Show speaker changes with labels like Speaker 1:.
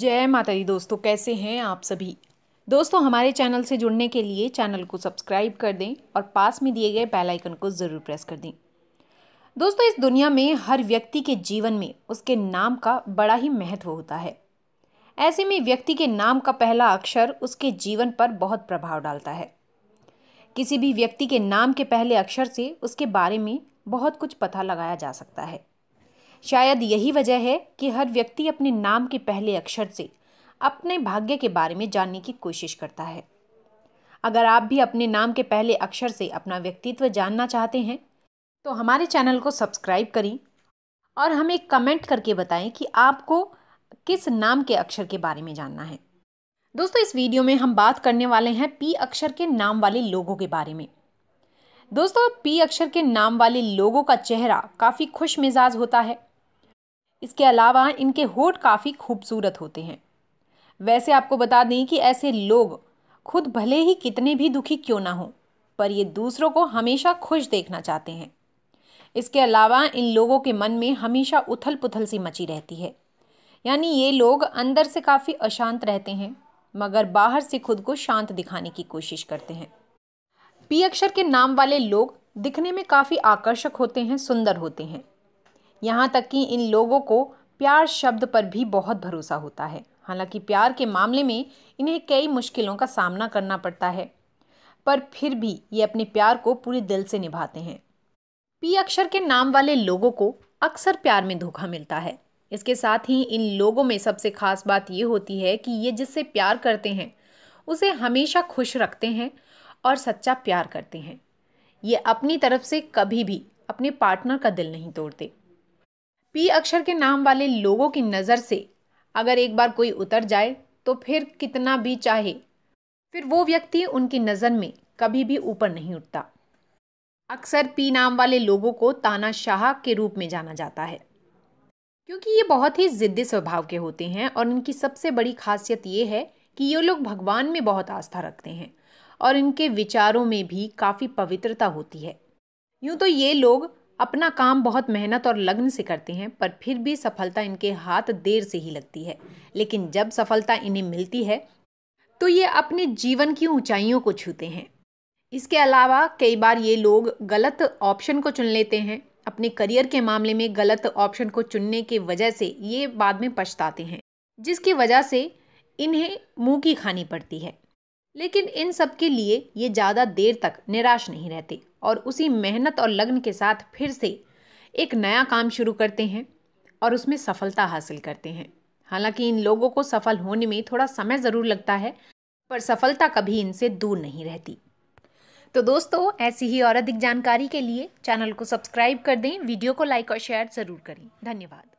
Speaker 1: जय माता दी दोस्तों कैसे हैं आप सभी दोस्तों हमारे चैनल से जुड़ने के लिए चैनल को सब्सक्राइब कर दें और पास में दिए गए बेल आइकन को ज़रूर प्रेस कर दें दोस्तों इस दुनिया में हर व्यक्ति के जीवन में उसके नाम का बड़ा ही महत्व होता है ऐसे में व्यक्ति के नाम का पहला अक्षर उसके जीवन पर बहुत प्रभाव डालता है किसी भी व्यक्ति के नाम के पहले अक्षर से उसके बारे में बहुत कुछ पता लगाया जा सकता है शायद यही वजह है कि हर व्यक्ति अपने नाम के पहले अक्षर से अपने भाग्य के बारे में जानने की कोशिश करता है अगर आप भी अपने नाम के पहले अक्षर से अपना व्यक्तित्व जानना चाहते हैं तो हमारे चैनल को सब्सक्राइब करें और हमें कमेंट करके बताएं कि आपको किस नाम के अक्षर के बारे में जानना है दोस्तों इस वीडियो में हम बात करने वाले हैं पी अक्षर के नाम वाले लोगों के बारे में दोस्तों पी अक्षर के नाम वाले लोगों का चेहरा काफ़ी खुश मिजाज होता है इसके अलावा इनके होठ काफ़ी खूबसूरत होते हैं वैसे आपको बता दें कि ऐसे लोग खुद भले ही कितने भी दुखी क्यों ना हों पर ये दूसरों को हमेशा खुश देखना चाहते हैं इसके अलावा इन लोगों के मन में हमेशा उथल पुथल सी मची रहती है यानी ये लोग अंदर से काफ़ी अशांत रहते हैं मगर बाहर से खुद को शांत दिखाने की कोशिश करते हैं पी अक्षर के नाम वाले लोग दिखने में काफ़ी आकर्षक होते हैं सुंदर होते हैं यहाँ तक कि इन लोगों को प्यार शब्द पर भी बहुत भरोसा होता है हालांकि प्यार के मामले में इन्हें कई मुश्किलों का सामना करना पड़ता है पर फिर भी ये अपने प्यार को पूरे दिल से निभाते हैं पी अक्षर के नाम वाले लोगों को अक्सर प्यार में धोखा मिलता है इसके साथ ही इन लोगों में सबसे खास बात ये होती है कि ये जिससे प्यार करते हैं उसे हमेशा खुश रखते हैं और सच्चा प्यार करते हैं ये अपनी तरफ से कभी भी अपने पार्टनर का दिल नहीं तोड़ते पी अक्षर के नाम वाले लोगों की नज़र से अगर एक बार कोई उतर जाए तो फिर कितना भी चाहे फिर वो व्यक्ति उनकी नज़र में कभी भी ऊपर नहीं उठता अक्सर पी नाम वाले लोगों को तानाशाह के रूप में जाना जाता है क्योंकि ये बहुत ही ज़िद्दी स्वभाव के होते हैं और इनकी सबसे बड़ी खासियत ये है कि ये लोग भगवान में बहुत आस्था रखते हैं और इनके विचारों में भी काफ़ी पवित्रता होती है यूँ तो ये लोग अपना काम बहुत मेहनत और लग्न से करते हैं पर फिर भी सफलता इनके हाथ देर से ही लगती है लेकिन जब सफलता इन्हें मिलती है तो ये अपने जीवन की ऊंचाइयों को छूते हैं इसके अलावा कई बार ये लोग गलत ऑप्शन को चुन लेते हैं अपने करियर के मामले में गलत ऑप्शन को चुनने के वजह से ये बाद में पछताते हैं जिसकी वजह से इन्हें मुंह की खानी पड़ती है लेकिन इन सब के लिए ये ज़्यादा देर तक निराश नहीं रहते और उसी मेहनत और लग्न के साथ फिर से एक नया काम शुरू करते हैं और उसमें सफलता हासिल करते हैं हालांकि इन लोगों को सफल होने में थोड़ा समय ज़रूर लगता है पर सफलता कभी इनसे दूर नहीं रहती तो दोस्तों ऐसी ही और अधिक जानकारी के लिए चैनल को सब्सक्राइब कर दें वीडियो को लाइक और शेयर ज़रूर करें धन्यवाद